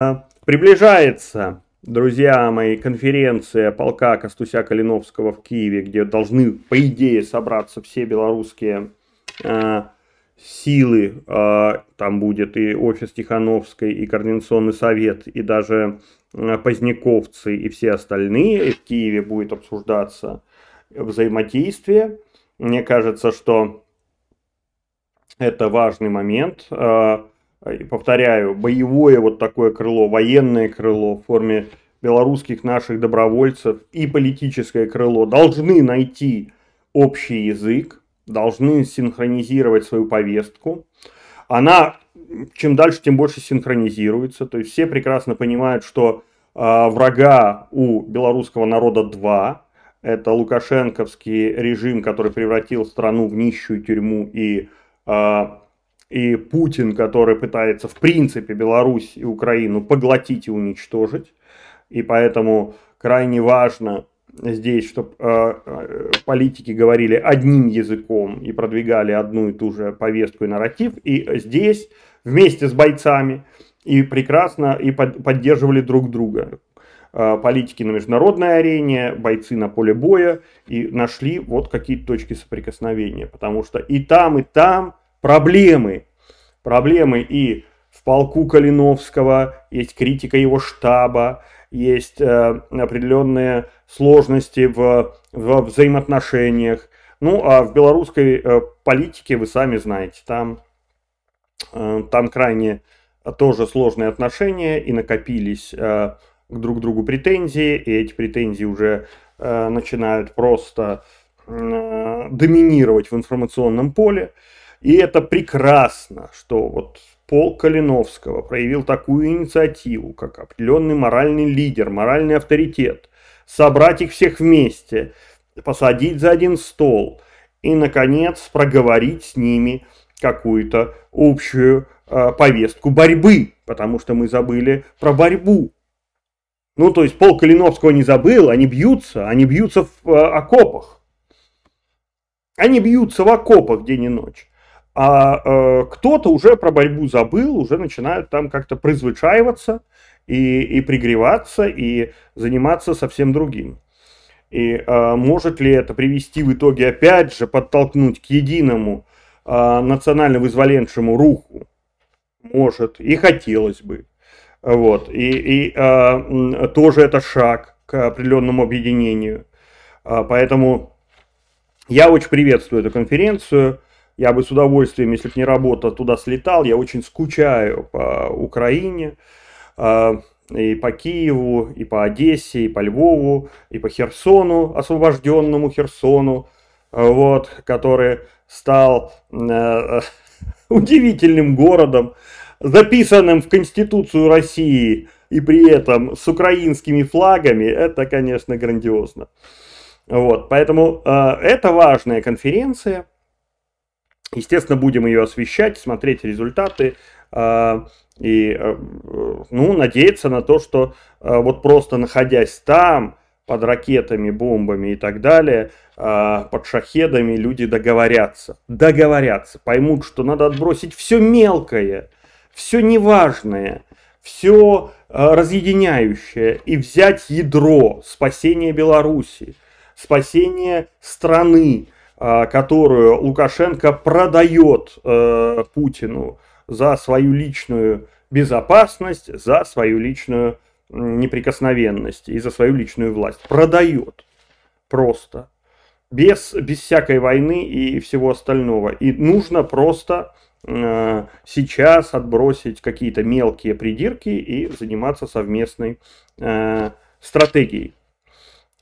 Э, приближается, друзья мои, конференция полка Костуся Калиновского в Киеве, где должны, по идее, собраться все белорусские э, силы. Э, там будет и офис Тихановской, и Координационный совет, и даже э, Поздняковцы, и все остальные. И в Киеве будет обсуждаться взаимодействие. Мне кажется, что это важный момент. Э, Э, повторяю, боевое вот такое крыло, военное крыло в форме белорусских наших добровольцев и политическое крыло должны найти общий язык, должны синхронизировать свою повестку. Она чем дальше, тем больше синхронизируется. То есть все прекрасно понимают, что э, врага у белорусского народа два. Это Лукашенковский режим, который превратил страну в нищую тюрьму и э, и Путин, который пытается в принципе Беларусь и Украину поглотить и уничтожить. И поэтому крайне важно здесь, чтобы э, э, политики говорили одним языком и продвигали одну и ту же повестку и нарратив. И здесь вместе с бойцами и прекрасно и под, поддерживали друг друга. Э, политики на международной арене, бойцы на поле боя и нашли вот какие-то точки соприкосновения. Потому что и там, и там проблемы проблемы и в полку Калиновского, есть критика его штаба, есть э, определенные сложности в, в взаимоотношениях. Ну, а в белорусской э, политике вы сами знаете, там, э, там крайне тоже сложные отношения и накопились э, друг к другу претензии, и эти претензии уже э, начинают просто э, доминировать в информационном поле. Э, и это прекрасно, что вот Пол Калиновского проявил такую инициативу, как определенный моральный лидер, моральный авторитет, собрать их всех вместе, посадить за один стол и, наконец, проговорить с ними какую-то общую э, повестку борьбы, потому что мы забыли про борьбу. Ну, то есть Пол Калиновского не забыл, они бьются, они бьются в э, окопах. Они бьются в окопах день и ночь а э, кто-то уже про борьбу забыл, уже начинают там как-то призвычаиваться и, и пригреваться, и заниматься совсем другим. И э, может ли это привести в итоге, опять же, подтолкнуть к единому э, национально-вызволеншему руху? Может, и хотелось бы. Вот. И, и э, тоже это шаг к определенному объединению. А, поэтому я очень приветствую эту конференцию я бы с удовольствием, если бы не работа, туда слетал. Я очень скучаю по Украине, а, и по Киеву, и по Одессе, и по Львову, и по Херсону, освобожденному Херсону, вот, который стал э, удивительным городом, записанным в Конституцию России и при этом с украинскими флагами, это, конечно, грандиозно. Вот, поэтому э, это важная конференция. Естественно, будем ее освещать, смотреть результаты а, и э, ну, надеяться на то, что э, вот просто находясь там, под ракетами, бомбами и так далее, а, под шахедами люди договорятся. Договорятся, поймут, что надо отбросить все мелкое, все неважное, все э, разъединяющее и взять ядро спасения Беларуси, спасения страны, Э, которую Лукашенко продает э, Путину за свою личную безопасность, за свою личную неприкосновенность и за свою личную власть. Продает просто. Без, без всякой войны и всего остального. И нужно просто э, сейчас отбросить какие-то мелкие придирки и заниматься совместной э, стратегией.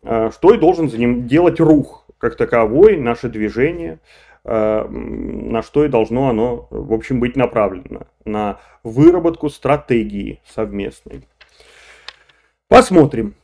Э, что и должен за ним делать рух как таковой, наше движение, э, на что и должно оно, в общем, быть направлено. На выработку стратегии совместной. Посмотрим.